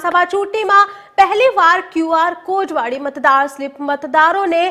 વિધાનસભા ચૂંટણીમાં પહેલીવાર ક્યુઆર કોડ વાળી મતદાર સ્લિપ મતદારોને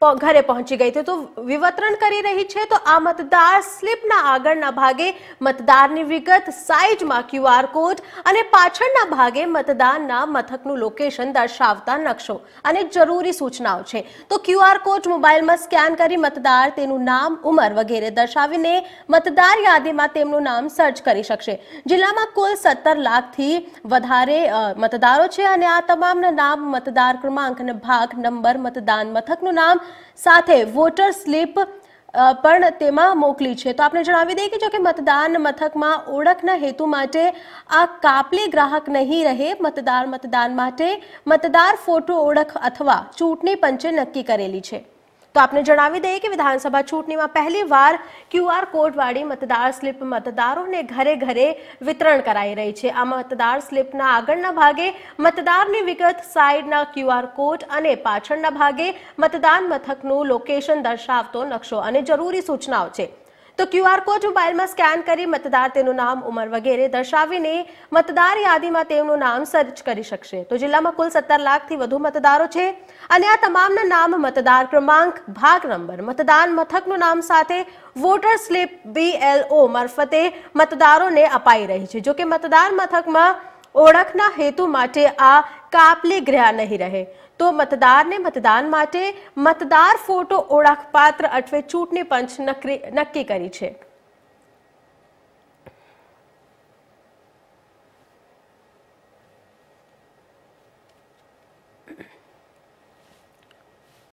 ઘરે પહોંચી ગઈ હતી તો વિવતરણ કરી રહી છે તો આ મતદાર સ્લીપના આગળના ભાગે મતદારની વિગત સાઇઝમાં ક્યુઆર કોડ અને પાછળના ભાગે મતદાનના મથકનું લોકેશન દર્શાવતા નકશો અને જરૂરી સૂચનાઓ છે તો ક્યુઆર કોડ મોબાઈલમાં સ્કેન કરી મતદાર તેનું નામ ઉંમર વગેરે દર્શાવીને મતદાર યાદીમાં તેમનું નામ સર્ચ કરી શકશે જિલ્લામાં કુલ સત્તર લાખથી વધારે મતદારો છે અને આ તમામના નામ મતદાર ક્રમાંક અને ભાગ નંબર મતદાન મથકનું નામ સાથે વોટર સ્લીપ પણ તેમાં મોકલી છે તો આપણે જણાવી દઈએ કે જો કે મતદાન મથકમાં ઓળખના હેતુ માટે આ કાપલી ગ્રાહક નહીં રહે મતદાર મતદાન માટે મતદાર ફોટો ઓળખ અથવા ચૂંટણી પંચે નક્કી કરેલી છે તો આપને જણાવી દઈએ કે વિધાનસભા ચૂંટણીમાં પહેલીવાર ક્યુઆર કોડવાળી મતદાર સ્લિપ મતદારોને ઘરે ઘરે વિતરણ કરાઈ રહી છે આ મતદાર સ્લિપના આગળના ભાગે મતદારની વિગત સાઇડના ક્યુઆર કોડ અને પાછળના ભાગે મતદાન મથકનું લોકેશન દર્શાવતો નકશો અને જરૂરી સૂચનાઓ છે તો ક્યુઆર કોડ મોબાઈલમાં સ્કેન કરી મતદાર તેનું નામ ઉંમર વગેરે દર્શાવીને મતદાર યાદીમાં તેમનું નામ સર્ચ કરી શકશે તો જિલ્લામાં કુલ સત્તર લાખથી વધુ મતદારો છે અને આ તમામના નામ મતદાર ક્રમાંક ભાગ નંબર મતદાન મથકનું નામ સાથે વોટર સ્લિપ બીએલઓ મારફતે મતદારોને અપાઈ રહી છે જો કે મતદાર મથકમાં ઓળખના હેતુ માટે આ કાપલી ગ્રહ નહીં રહે તો મતદારને મતદાન માટે મતદાર ફોટો ઓળખપાત્ર અઠવે ચૂંટણી પંચ નક્કી કરી છે